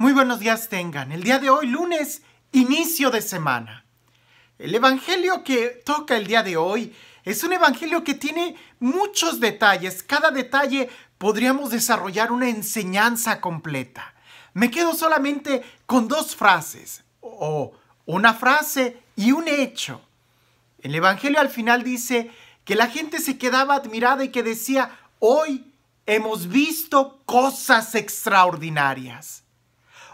Muy buenos días tengan. El día de hoy, lunes, inicio de semana. El Evangelio que toca el día de hoy es un Evangelio que tiene muchos detalles. Cada detalle podríamos desarrollar una enseñanza completa. Me quedo solamente con dos frases, o una frase y un hecho. El Evangelio al final dice que la gente se quedaba admirada y que decía, hoy hemos visto cosas extraordinarias.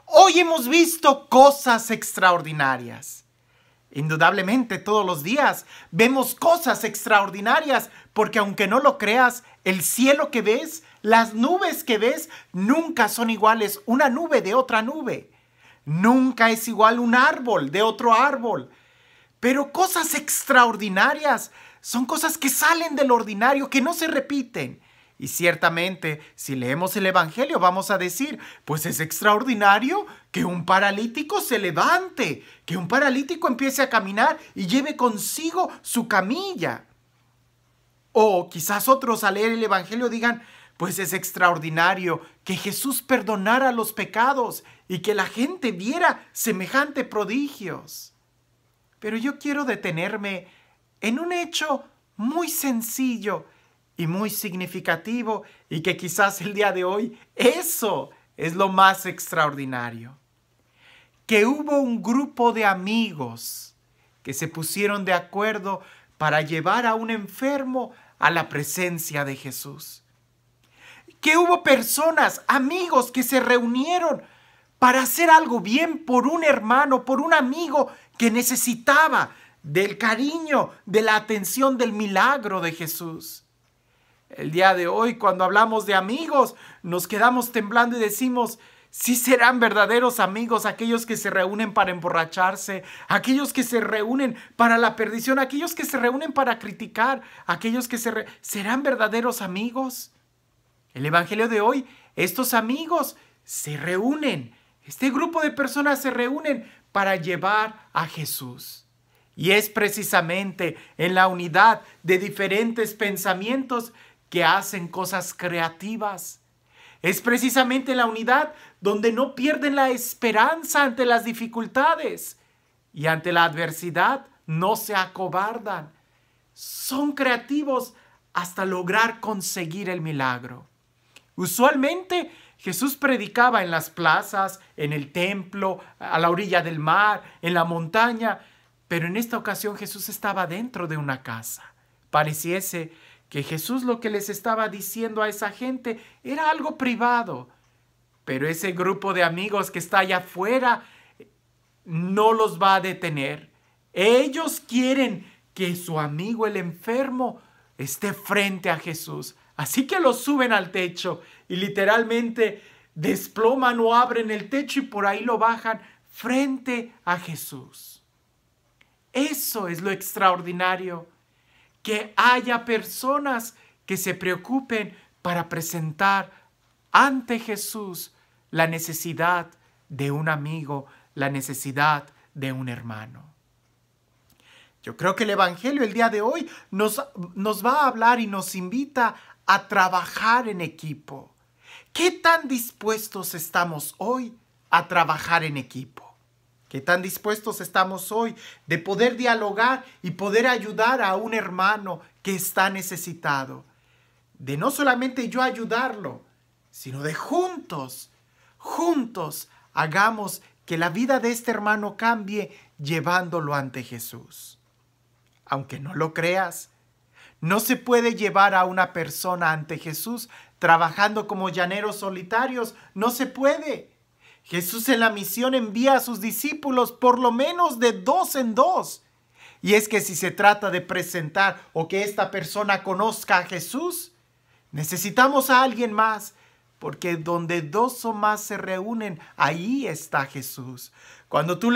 Hoy hemos visto cosas extraordinarias. Indudablemente todos los días vemos cosas extraordinarias, porque aunque no lo creas, el cielo que ves, las nubes que ves, nunca son iguales una nube de otra nube. Nunca es igual un árbol de otro árbol. Pero cosas extraordinarias son cosas que salen del ordinario, que no se repiten. Y ciertamente, si leemos el Evangelio, vamos a decir, pues es extraordinario que un paralítico se levante, que un paralítico empiece a caminar y lleve consigo su camilla. O quizás otros al leer el Evangelio digan, pues es extraordinario que Jesús perdonara los pecados y que la gente viera semejante prodigios. Pero yo quiero detenerme en un hecho muy sencillo y muy significativo y que quizás el día de hoy eso es lo más extraordinario. Que hubo un grupo de amigos que se pusieron de acuerdo para llevar a un enfermo a la presencia de Jesús. Que hubo personas, amigos que se reunieron para hacer algo bien por un hermano, por un amigo que necesitaba del cariño, de la atención, del milagro de Jesús el día de hoy, cuando hablamos de amigos, nos quedamos temblando y decimos, si serán verdaderos amigos aquellos que se reúnen para emborracharse, aquellos que se reúnen para la perdición, aquellos que se reúnen para criticar, aquellos que se... ¿Serán verdaderos amigos? El Evangelio de hoy, estos amigos se reúnen, este grupo de personas se reúnen para llevar a Jesús. Y es precisamente en la unidad de diferentes pensamientos hacen cosas creativas. Es precisamente la unidad donde no pierden la esperanza ante las dificultades y ante la adversidad no se acobardan. Son creativos hasta lograr conseguir el milagro. Usualmente Jesús predicaba en las plazas, en el templo, a la orilla del mar, en la montaña, pero en esta ocasión Jesús estaba dentro de una casa. Pareciese que Jesús lo que les estaba diciendo a esa gente era algo privado. Pero ese grupo de amigos que está allá afuera no los va a detener. Ellos quieren que su amigo el enfermo esté frente a Jesús. Así que lo suben al techo y literalmente desploman o abren el techo y por ahí lo bajan frente a Jesús. Eso es lo extraordinario que haya personas que se preocupen para presentar ante Jesús la necesidad de un amigo, la necesidad de un hermano. Yo creo que el Evangelio el día de hoy nos, nos va a hablar y nos invita a trabajar en equipo. ¿Qué tan dispuestos estamos hoy a trabajar en equipo? tan dispuestos estamos hoy de poder dialogar y poder ayudar a un hermano que está necesitado? De no solamente yo ayudarlo, sino de juntos, juntos hagamos que la vida de este hermano cambie llevándolo ante Jesús. Aunque no lo creas, no se puede llevar a una persona ante Jesús trabajando como llaneros solitarios, no se puede. Jesús en la misión envía a sus discípulos por lo menos de dos en dos. Y es que si se trata de presentar o que esta persona conozca a Jesús, necesitamos a alguien más, porque donde dos o más se reúnen, ahí está Jesús. Cuando tú,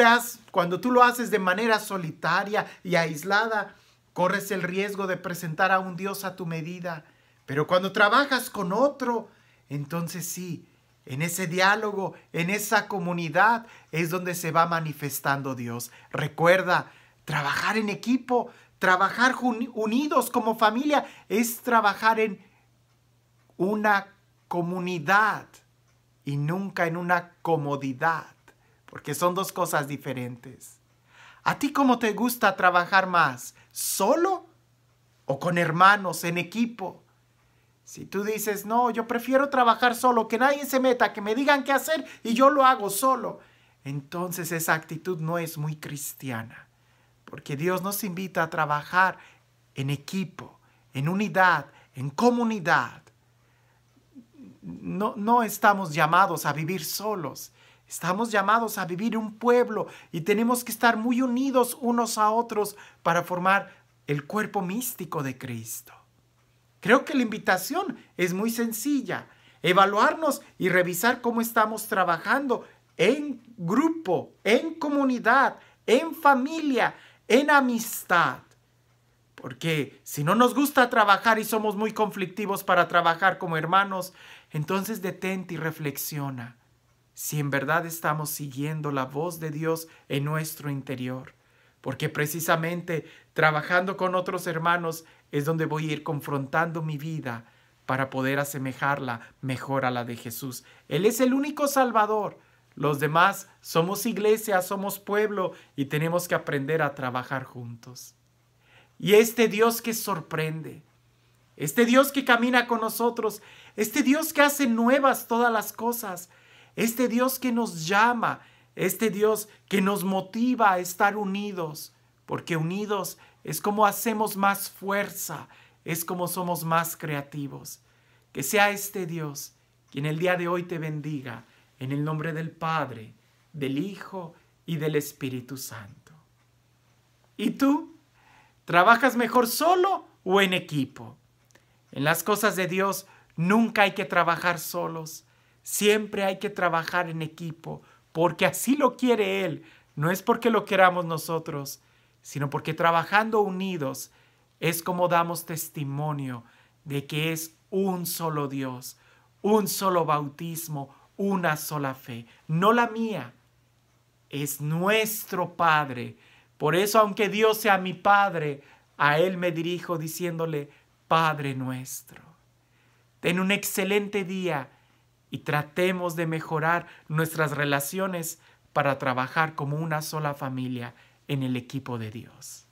cuando tú lo haces de manera solitaria y aislada, corres el riesgo de presentar a un Dios a tu medida. Pero cuando trabajas con otro, entonces sí, en ese diálogo, en esa comunidad es donde se va manifestando Dios. Recuerda, trabajar en equipo, trabajar unidos como familia, es trabajar en una comunidad y nunca en una comodidad, porque son dos cosas diferentes. ¿A ti cómo te gusta trabajar más? ¿Solo o con hermanos, en equipo? Si tú dices, no, yo prefiero trabajar solo, que nadie se meta, que me digan qué hacer y yo lo hago solo, entonces esa actitud no es muy cristiana, porque Dios nos invita a trabajar en equipo, en unidad, en comunidad. No, no estamos llamados a vivir solos, estamos llamados a vivir un pueblo y tenemos que estar muy unidos unos a otros para formar el cuerpo místico de Cristo. Creo que la invitación es muy sencilla. Evaluarnos y revisar cómo estamos trabajando en grupo, en comunidad, en familia, en amistad. Porque si no nos gusta trabajar y somos muy conflictivos para trabajar como hermanos, entonces detente y reflexiona si en verdad estamos siguiendo la voz de Dios en nuestro interior. Porque precisamente trabajando con otros hermanos es donde voy a ir confrontando mi vida para poder asemejarla mejor a la de Jesús. Él es el único Salvador. Los demás somos iglesia, somos pueblo y tenemos que aprender a trabajar juntos. Y este Dios que sorprende, este Dios que camina con nosotros, este Dios que hace nuevas todas las cosas, este Dios que nos llama, este Dios que nos motiva a estar unidos, porque unidos es como hacemos más fuerza, es como somos más creativos. Que sea este Dios quien el día de hoy te bendiga en el nombre del Padre, del Hijo y del Espíritu Santo. ¿Y tú? ¿Trabajas mejor solo o en equipo? En las cosas de Dios nunca hay que trabajar solos, siempre hay que trabajar en equipo, porque así lo quiere Él, no es porque lo queramos nosotros, sino porque trabajando unidos es como damos testimonio de que es un solo Dios, un solo bautismo, una sola fe, no la mía, es nuestro Padre. Por eso, aunque Dios sea mi Padre, a Él me dirijo diciéndole, Padre nuestro. Ten un excelente día y tratemos de mejorar nuestras relaciones para trabajar como una sola familia en el equipo de Dios.